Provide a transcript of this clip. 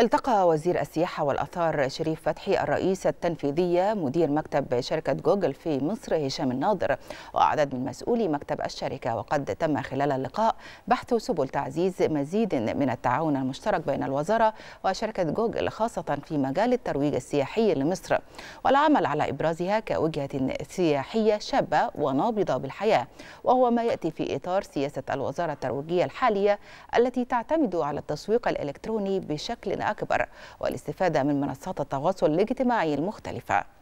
التقى وزير السياحة والأثار شريف فتحي الرئيس التنفيذية مدير مكتب شركة جوجل في مصر هشام الناظر وعدد من مسؤولي مكتب الشركة وقد تم خلال اللقاء بحث سبل تعزيز مزيد من التعاون المشترك بين الوزارة وشركة جوجل خاصة في مجال الترويج السياحي لمصر والعمل على إبرازها كوجهة سياحية شابة ونابضة بالحياة وهو ما يأتي في إطار سياسة الوزارة الترويجية الحالية التي تعتمد على التسويق الإلكتروني بشكل أكبر والاستفادة من منصات التواصل الاجتماعي المختلفة